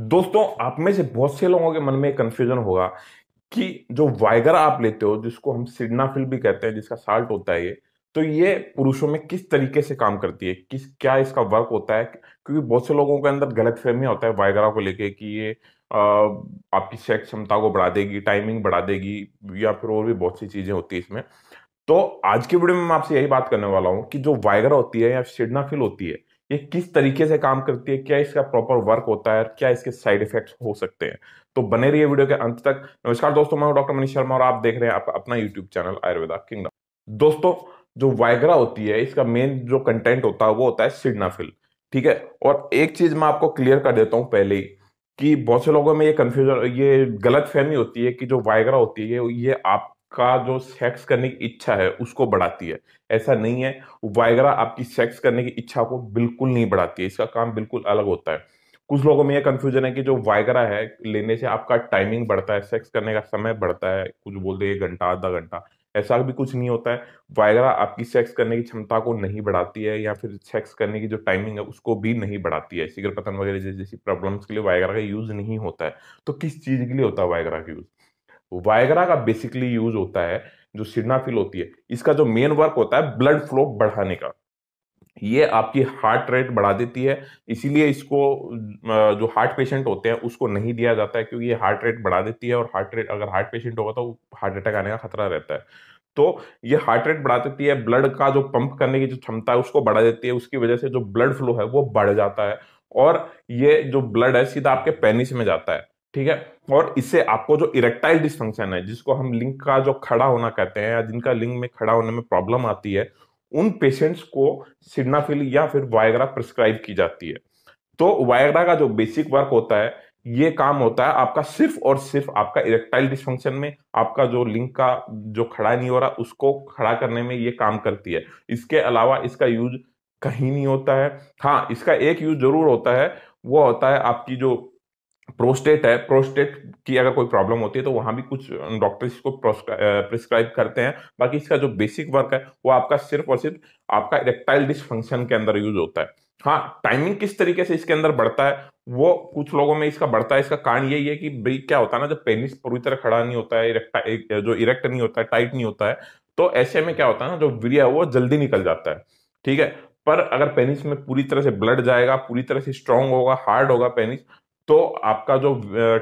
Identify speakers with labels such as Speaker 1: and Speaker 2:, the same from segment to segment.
Speaker 1: दोस्तों आप में से बहुत से लोगों के मन में कंफ्यूजन होगा कि जो वाइगर आप लेते हो जिसको हम सिडनाफिल भी कहते हैं जिसका साल्ट होता है ये तो ये पुरुषों में किस तरीके से काम करती है किस क्या इसका वर्क होता है क्योंकि बहुत से लोगों के अंदर गलत फहमी होता है वाइगरा को लेके कि ये आ, आपकी सेक्स क्षमता को बढ़ा देगी टाइमिंग बढ़ा देगी या फिर और भी बहुत सी चीज़ें होती है इसमें तो आज की वीडियो में मैं आपसे यही बात करने वाला हूँ कि जो वाइगरा होती है या सिडनाफिल होती है ये किस तरीके से काम करती है क्या इसका प्रॉपर वर्क होता है क्या इसके साइड इफेक्ट्स हो सकते हैं तो बने रहिए वीडियो के अंत तक नमस्कार दोस्तों मैं डॉक्टर मनीष शर्मा और आप देख रहे हैं आपका अपना यूट्यूब चैनल आयुर्वेदा किंगडम दोस्तों जो वायग्रा होती है इसका मेन जो कंटेंट होता है वो होता है सिडनाफिल ठीक है और एक चीज मैं आपको क्लियर कर देता हूँ पहले ही कि बहुत से लोगों में ये कंफ्यूजन ये गलत फहमी होती है कि जो वायग्रा होती है ये आप का जो सेक्स करने की इच्छा है उसको बढ़ाती है ऐसा नहीं है वायग्रा आपकी सेक्स करने की इच्छा को बिल्कुल नहीं बढ़ाती है इसका काम बिल्कुल अलग होता है कुछ लोगों में यह कन्फ्यूजन है कि जो वायग्रा है लेने से आपका टाइमिंग बढ़ता है सेक्स करने का समय बढ़ता है कुछ बोलते दे घंटा आधा घंटा ऐसा भी कुछ नहीं होता है वायग्रा आपकी सेक्स करने की क्षमता को नहीं बढ़ाती है या फिर सेक्स करने की जो टाइमिंग है उसको भी नहीं बढ़ाती है सिगर पतन वगैरह जैसी प्रॉब्लम्स के लिए वायग्रा का यूज़ नहीं होता है तो किस चीज़ के लिए होता है वायग्रा का यूज़ वायगरा का बेसिकली यूज होता है जो सिडनाफिल होती है इसका जो मेन वर्क होता है ब्लड फ्लो बढ़ाने का ये आपकी हार्ट रेट बढ़ा देती है इसीलिए इसको जो हार्ट पेशेंट होते हैं उसको नहीं दिया जाता है क्योंकि ये हार्ट रेट बढ़ा देती है और हार्ट रेट अगर हार्ट पेशेंट होगा तो हार्ट अटैक आने का खतरा रहता है तो ये हार्ट रेट बढ़ा देती है ब्लड का जो पंप करने की जो क्षमता है उसको बढ़ा देती है उसकी वजह से जो ब्लड फ्लो है वो बढ़ जाता है और ये जो ब्लड है सीधा आपके पेनिस में जाता है ठीक है और इससे आपको जो इरेक्टाइल डिस्फंक्शन है जिसको हम लिंग का जो खड़ा होना कहते हैं या जिनका लिंग में खड़ा होने में प्रॉब्लम आती है उन पेशेंट्स को सिडनाफिल या फिर वायग्रा प्रिस्क्राइब की जाती है तो वायग्रा का जो बेसिक वर्क होता है ये काम होता है आपका सिर्फ और सिर्फ आपका इरेक्टाइल डिस्फंक्शन में आपका जो लिंक का जो खड़ा नहीं हो रहा उसको खड़ा करने में ये काम करती है इसके अलावा इसका यूज कहीं नहीं होता है हाँ इसका एक यूज जरूर होता है वो होता है आपकी जो प्रोस्टेट है प्रोस्टेट की अगर कोई प्रॉब्लम होती है तो वहां भी कुछ डॉक्टर इसको प्रिस्क्राइब करते हैं बाकी इसका जो बेसिक वर्क है वो आपका सिर्फ और सिर्फ आपका इरेक्टाइल डिसफंक्शन के अंदर यूज होता है हाँ टाइमिंग किस तरीके से इसके अंदर बढ़ता है वो कुछ लोगों में इसका बढ़ता है इसका कारण यही है कि भाई क्या होता है ना जब पेनिस पूरी तरह खड़ा नहीं होता है इरेक्ट जो इरेक्ट नहीं होता है टाइट नहीं होता है तो ऐसे में क्या होता है ना जो वीरिया है वो जल्दी निकल जाता है ठीक है पर अगर पेनिस में पूरी तरह से ब्लड जाएगा पूरी तरह से स्ट्रांग होगा हार्ड होगा पेनिस तो आपका जो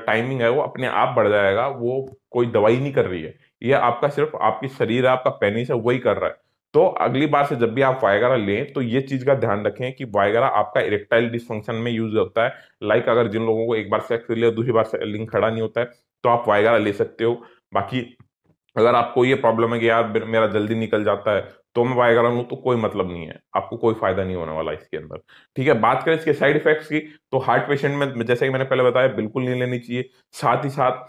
Speaker 1: टाइमिंग है वो अपने आप बढ़ जाएगा वो कोई दवाई नहीं कर रही है ये आपका सिर्फ आपकी शरीर आपका पेनिस है वही कर रहा है तो अगली बार से जब भी आप वायगरा लें तो ये चीज का ध्यान रखें कि वायगरा आपका इरेक्टाइल डिसफंक्शन में यूज होता है लाइक अगर जिन लोगों को एक बार सेक्स लिया दूसरी बार से लिंग खड़ा नहीं होता है तो आप वायगरा ले सकते हो बाकी अगर आपको ये प्रॉब्लम है कि यार मेरा जल्दी निकल जाता है तो मैं करा लूँ तो कोई मतलब नहीं है आपको कोई फायदा नहीं होने वाला इसके अंदर ठीक है बात करें इसके साइड इफेक्ट्स की तो हार्ट पेशेंट में जैसे कि मैंने पहले बताया बिल्कुल नहीं लेनी चाहिए साथ ही साथ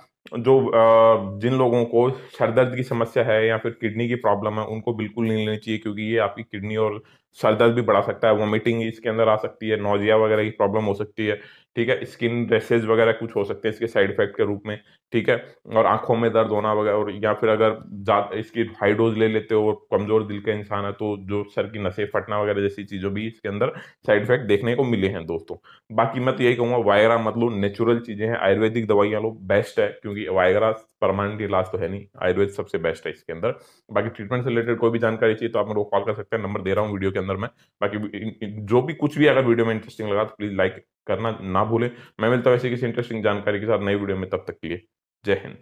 Speaker 1: जो जिन लोगों को सरदर्द की समस्या है या फिर किडनी की प्रॉब्लम है उनको बिल्कुल नहीं लेनी चाहिए क्योंकि ये आपकी किडनी और सर दर्द भी बढ़ा सकता है वॉमिटिंग इसके अंदर आ सकती है नोजिया वगैरह की प्रॉब्लम हो सकती है ठीक है स्किन रेसेज वगैरह कुछ हो सकते हैं इसके साइड इफेक्ट के रूप में ठीक है और आंखों में दर्द होना वगैरह और या फिर अगर इसकी हाई डोज ले लेते हो और कमजोर दिल का इंसान है तो जो सर की नशे फटना वगैरह जैसी चीज़ों भी इसके अंदर साइड इफेक्ट देखने को मिले हैं दोस्तों बाकी मैं तो यही कहूँगा वायरा मतलब नेचुरल चीज़ें हैं आयुर्वेदिक दवाइयाँ लो बेस्ट है क्योंकि वायरा परमानेंट इलाज तो है नहीं आयुर्वेद सबसे बेस्ट है इसके अंदर बाकी ट्रीटमेंट से रिलेटेड कोई भी जानकारी चाहिए तो आप मेरे को कॉल कर सकते हैं नंबर दे रहा हूँ वीडियो के अंदर मैं बाकी जो भी कुछ भी अगर वीडियो में इंटरेस्टिंग लगा तो प्लीज लाइक करना ना भूलें मैं मिलता हूँ ऐसी किसी इंटरेस्टिंग जानकारी के साथ नई वीडियो में तब तक के लिए जय हिंद